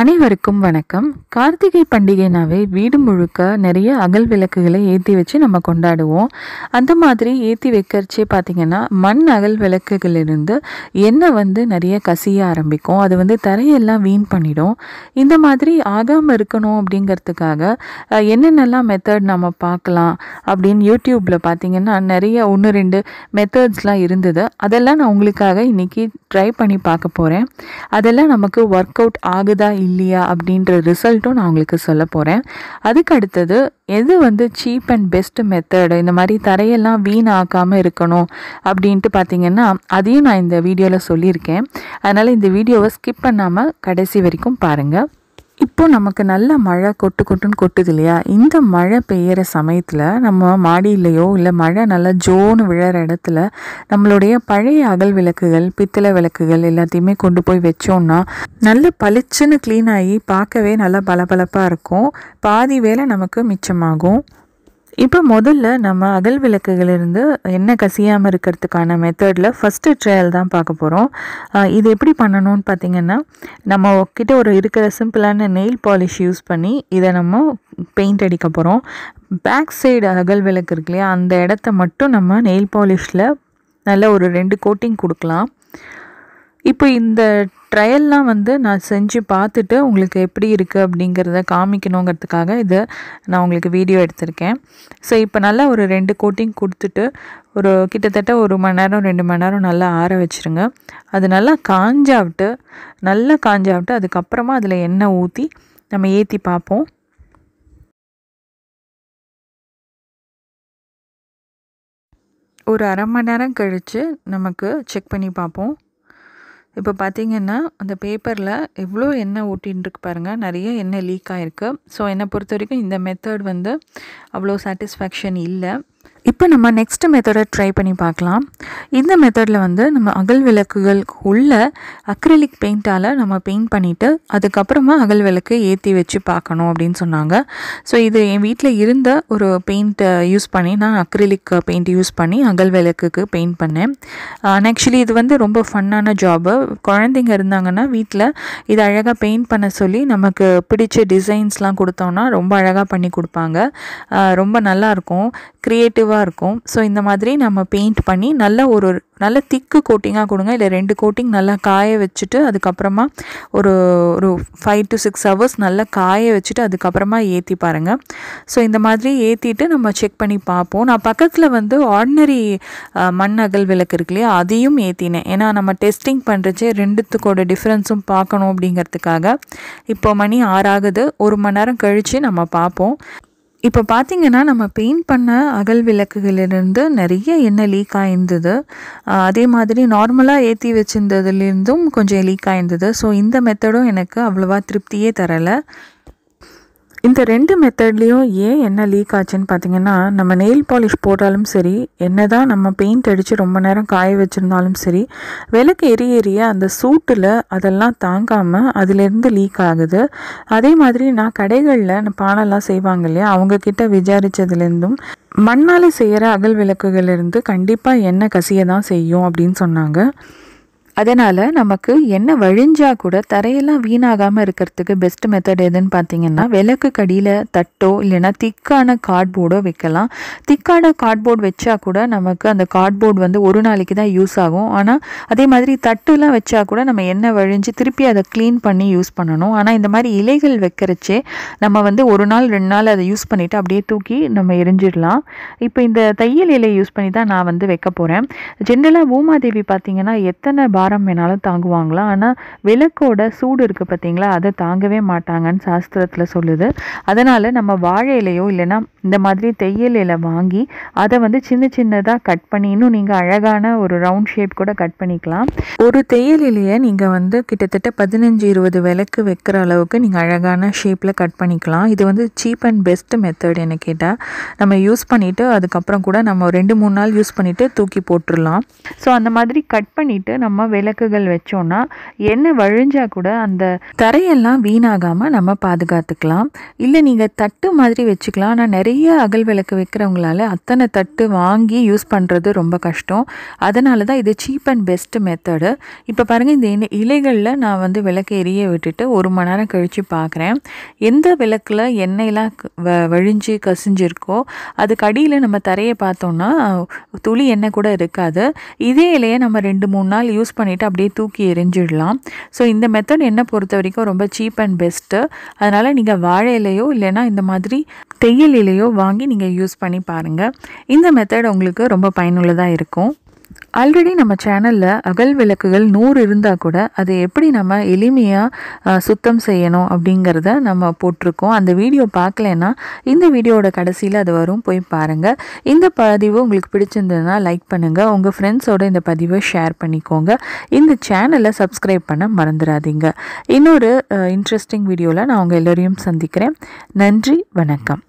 அனைவருக்கும் வணக்கம் கார்த்திகை பண்டிகைனாவே வீடு முழுக்க நிறைய அகல் விளக்குகளை ஏற்றி வச்சு நம்ம கொண்டாடுவோம் அந்த மாதிரி ஏற்றி வைக்கிறச்சே பார்த்திங்கன்னா மண் அகல் விளக்குகளிலிருந்து எண்ணெய் வந்து நிறைய கசிய ஆரம்பிக்கும் அது வந்து தரையெல்லாம் வீண் பண்ணிடும் இந்த மாதிரி ஆகாமல் இருக்கணும் அப்படிங்கிறதுக்காக என்னென்னலாம் மெத்தட் நம்ம பார்க்கலாம் அப்படின்னு யூடியூப்பில் பார்த்திங்கன்னா நிறைய ஒன்று ரெண்டு மெத்தட்ஸ்லாம் இருந்தது அதெல்லாம் நான் உங்களுக்காக இன்றைக்கி ட்ரை பண்ணி பார்க்க போகிறேன் அதெல்லாம் நமக்கு ஒர்க் அவுட் ஆகுதா இல்லையா அப்படின்ற ரிசல்ட்டும் நான் உங்களுக்கு சொல்ல போகிறேன் அதுக்கு அடுத்தது எது வந்து சீப் அண்ட் பெஸ்ட் மெத்தடு இந்த மாதிரி தரையெல்லாம் வீணாக்காமல் இருக்கணும் அப்படின்ட்டு பார்த்தீங்கன்னா அதையும் நான் இந்த வீடியோவில் சொல்லியிருக்கேன் அதனால் இந்த வீடியோவை ஸ்கிப் பண்ணாமல் கடைசி வரைக்கும் பாருங்கள் இப்போ நமக்கு நல்ல மழை கொட்டு கொட்டுன்னு கொட்டுது இல்லையா இந்த மழை பெய்கிற சமயத்தில் நம்ம மாடியிலையோ இல்லை மழை நல்லா ஜோன்னு விழற இடத்துல நம்மளுடைய பழைய அகல் விளக்குகள் பித்தளை விளக்குகள் எல்லாத்தையுமே கொண்டு போய் வச்சோம்னா நல்ல பளிச்சுன்னு க்ளீன் ஆகி பார்க்கவே நல்லா பளபளப்பாக இருக்கும் பாதி வேலை நமக்கு மிச்சமாகும் இப்போ முதல்ல நம்ம அகல் விளக்குகளிலிருந்து எண்ணெய் கசியாமல் இருக்கிறதுக்கான மெத்தடில் ஃபஸ்ட்டு ட்ரையல் தான் பார்க்க போகிறோம் இது எப்படி பண்ணணும்னு பார்த்திங்கன்னா நம்ம கிட்ட ஒரு இருக்கிற சிம்பிளான நெயில் பாலிஷ் யூஸ் பண்ணி இதை நம்ம பெயிண்ட் அடிக்க போகிறோம் பேக் சைடு அகல் விளக்கு இருக்கு இல்லையா அந்த இடத்த மட்டும் நம்ம நெயில் பாலிஷில் நல்ல ஒரு ரெண்டு கோட்டிங் கொடுக்கலாம் இப்போ இந்த ட்ரையல்லாம் வந்து நான் செஞ்சு பார்த்துட்டு உங்களுக்கு எப்படி இருக்குது அப்படிங்கிறத காமிக்கணுங்கிறதுக்காக இதை நான் உங்களுக்கு வீடியோ எடுத்திருக்கேன் ஸோ இப்போ நல்லா ஒரு ரெண்டு கோட்டிங் கொடுத்துட்டு ஒரு கிட்டத்தட்ட ஒரு மணி நேரம் ரெண்டு மணி நேரம் நல்லா ஆற வச்சுருங்க அது நல்லா காஞ்சாவிட்டு நல்லா காஞ்சாவிட்டு அதுக்கப்புறமா அதில் எண்ணெய் ஊற்றி நம்ம ஏற்றி பார்ப்போம் ஒரு அரை மணி நேரம் கழித்து நமக்கு செக் பண்ணி பார்ப்போம் இப்போ பார்த்தீங்கன்னா அந்த பேப்பரில் எவ்வளோ எண்ணெய் ஊட்டின்னு பாருங்கள் நிறைய எண்ணெய் லீக் ஆகிருக்கு ஸோ என்னை பொறுத்த வரைக்கும் இந்த மெத்தட் வந்து அவ்வளோ சாட்டிஸ்ஃபேக்ஷன் இல்லை இப்போ நம்ம நெக்ஸ்ட் மெத்தடை ட்ரை பண்ணி பார்க்கலாம் இந்த மெத்தடில் வந்து நம்ம அகல் விளக்குகள் உள்ள அக்ரிலிக் பெயிண்டால் நம்ம பெயிண்ட் பண்ணிவிட்டு அதுக்கப்புறமா அகல் விளக்கு ஏற்றி வச்சு பார்க்கணும் அப்படின்னு சொன்னாங்க ஸோ இது என் வீட்டில் இருந்த ஒரு பெயிண்ட்டை யூஸ் பண்ணி நான் அக்ரிலிக் பெயிண்ட் யூஸ் பண்ணி அகல் விளக்குக்கு பெயிண்ட் பண்ணேன் ஆக்சுவலி இது வந்து ரொம்ப ஃபன்னான ஜாபு குழந்தைங்க இருந்தாங்கன்னா வீட்டில் இது அழகாக பெயிண்ட் பண்ண சொல்லி நமக்கு பிடிச்ச டிசைன்ஸ்லாம் கொடுத்தோம்னா ரொம்ப அழகாக பண்ணி கொடுப்பாங்க ரொம்ப நல்லாயிருக்கும் க்ரியேட்டிவாக சூப்பராக இருக்கும் ஸோ இந்த மாதிரி நம்ம பெயிண்ட் பண்ணி நல்லா ஒரு நல்ல திக்கு கோட்டிங்காக கொடுங்க இல்லை ரெண்டு கோட்டிங் நல்லா காய வச்சுட்டு அதுக்கப்புறமா ஒரு ஒரு ஃபைவ் டு சிக்ஸ் ஹவர்ஸ் நல்லா காய வச்சுட்டு அதுக்கப்புறமா ஏற்றி பாருங்கள் ஸோ இந்த மாதிரி ஏற்றிட்டு நம்ம செக் பண்ணி பார்ப்போம் நான் பக்கத்தில் வந்து ஆர்டினரி மண் அகல் விளக்கு இருக்கு இல்லையா அதையும் ஏற்றினேன் ஏன்னா நம்ம டெஸ்டிங் பண்ணுறச்சே ரெண்டுத்துக்கோட டிஃப்ரென்ஸும் பார்க்கணும் அப்படிங்கிறதுக்காக இப்போ மணி ஆறாகுது ஒரு மணி நேரம் கழித்து நம்ம பார்ப்போம் இப்போ பார்த்திங்கன்னா நம்ம பெயிண்ட் பண்ண அகல் விளக்குகளிலிருந்து நிறைய எண்ணெய் லீக் ஆயிருந்தது அதே மாதிரி நார்மலாக ஏற்றி வச்சுருந்ததுலேருந்தும் கொஞ்சம் லீக் ஆயிருந்தது ஸோ இந்த மெத்தடும் எனக்கு அவ்வளோவா திருப்தியே தரலை இந்த ரெண்டு மெத்தட்லேயும் ஏன் என்ன லீக் ஆச்சுன்னு பார்த்தீங்கன்னா நம்ம நெயில் பாலிஷ் போட்டாலும் சரி என்ன தான் நம்ம பெயிண்ட் அடித்து ரொம்ப நேரம் காய வச்சுருந்தாலும் சரி விளக்கு எரிய எரிய அந்த சூட்டில் அதெல்லாம் தாங்காமல் அதிலேருந்து லீக் ஆகுது அதே மாதிரி நான் கடைகளில் பானெல்லாம் செய்வாங்க இல்லையா அவங்கக்கிட்ட விசாரித்ததுலேருந்தும் மண்ணால் செய்கிற அகல் இருந்து கண்டிப்பாக எண்ணெய் கசிய தான் செய்யும் அப்படின்னு சொன்னாங்க அதனால் நமக்கு எண்ணெய் வழிஞ்சால் கூட தரையெல்லாம் வீணாகாமல் இருக்கிறதுக்கு பெஸ்ட் மெத்தட் எதுன்னு பார்த்தீங்கன்னா விளக்கு கடியில் தட்டோ இல்லைன்னா திக்கான கார்ட்போர்டோ வைக்கலாம் திக்கான கார்ட்போர்ட் வச்சா கூட நமக்கு அந்த கார்ட்போர்ட் வந்து ஒரு நாளைக்கு தான் யூஸ் ஆகும் ஆனால் அதே மாதிரி தட்டுலாம் வச்சா கூட நம்ம எண்ணெய் வழிஞ்சு திருப்பி அதை க்ளீன் பண்ணி யூஸ் பண்ணணும் ஆனால் இந்த மாதிரி இலைகள் வைக்கிறச்சே நம்ம வந்து ஒரு நாள் ரெண்டு நாள் அதை யூஸ் பண்ணிவிட்டு அப்படியே தூக்கி நம்ம எரிஞ்சிடலாம் இப்போ இந்த தையல் இலையை யூஸ் பண்ணி தான் நான் வந்து வைக்க போகிறேன் ஜென்ரலாக பூமாதேவி பார்த்தீங்கன்னா எத்தனை பா பாரம் வேணாலும் தாங்குவாங்களாம் ஆனால் விளக்கோட சூடு இருக்குது பார்த்தீங்களா அதை தாங்கவே மாட்டாங்கன்னு சாஸ்திரத்தில் சொல்லுது அதனால் நம்ம வாழை இலையோ இல்லைன்னா இந்த மாதிரி தையல் இலை வாங்கி அதை வந்து சின்ன சின்னதாக கட் பண்ணி இன்னும் நீங்கள் அழகான ஒரு ரவுண்ட் ஷேப் கூட கட் பண்ணிக்கலாம் ஒரு தையல் இலையை நீங்கள் வந்து கிட்டத்தட்ட பதினஞ்சு இருபது விளக்கு வைக்கிற அளவுக்கு நீங்கள் அழகான ஷேப்பில் கட் பண்ணிக்கலாம் இது வந்து சீப் அண்ட் பெஸ்ட் மெத்தட் என்ன கேட்டால் நம்ம யூஸ் பண்ணிவிட்டு அதுக்கப்புறம் கூட நம்ம ரெண்டு மூணு நாள் யூஸ் பண்ணிவிட்டு தூக்கி போட்டுடலாம் ஸோ அந்த மாதிரி கட் பண்ணிவிட்டு நம்ம விளக்குகள் வச்சோன்னா எண்ணெய் வழிஞ்சால் கூட அந்த தரையெல்லாம் வீணாகாமல் நம்ம பாதுகாத்துக்கலாம் இல்லை நீங்கள் தட்டு மாதிரி வச்சுக்கலாம் ஆனால் நிறைய அகல் விளக்கு வைக்கிறவங்களால அத்தனை தட்டு வாங்கி யூஸ் பண்ணுறது ரொம்ப கஷ்டம் அதனால தான் இது சீப் அண்ட் பெஸ்ட்டு மெத்தடு இப்போ பாருங்கள் இந்த இலைகளில் நான் வந்து விளக்கு எரிய விட்டுட்டு ஒரு மணி நேரம் கழித்து பார்க்குறேன் எந்த விளக்கில் எண்ணெயெலாம் வ வழிஞ்சு கசிஞ்சிருக்கோ அதுக்கு அடியில் நம்ம தரையை பார்த்தோம்னா துளி எண்ணெய் கூட இருக்காது இதே இலையை நம்ம ரெண்டு மூணு நாள் யூஸ் பண்ணி பண்ணிவிட்டு அப்படியே தூக்கி எரிஞ்சிடலாம் ஸோ இந்த மெத்தட் என்னை பொறுத்த வரைக்கும் ரொம்ப சீப் அண்ட் பெஸ்ட்டு அதனால் நீங்கள் வாழையிலையோ இல்லைன்னா இல்லைனா இந்த மாதிரி தெயிலையோ வாங்கி நீங்கள் யூஸ் பண்ணி பாருங்கள் இந்த மெத்தட் உங்களுக்கு ரொம்ப பயனுள்ளதாக இருக்கும் ஆல்ரெடி நம்ம சேனலில் அகல் விளக்குகள் நூறு இருந்தால் கூட அதை எப்படி நம்ம எளிமையாக சுத்தம் செய்யணும் அப்படிங்கிறத நம்ம போட்டிருக்கோம் அந்த வீடியோ பார்க்கலன்னா இந்த வீடியோட கடைசியில் அது வரும் போய் பாருங்கள் இந்த பதிவு உங்களுக்கு பிடிச்சிருந்ததுன்னா லைக் பண்ணுங்கள் உங்கள் ஃப்ரெண்ட்ஸோட இந்த பதிவை ஷேர் பண்ணிக்கோங்க இந்த சேனலை சப்ஸ்கிரைப் பண்ண மறந்துடாதீங்க இன்னொரு இன்ட்ரெஸ்டிங் வீடியோவில் நான் உங்கள் எல்லோரையும் சந்திக்கிறேன் நன்றி வணக்கம்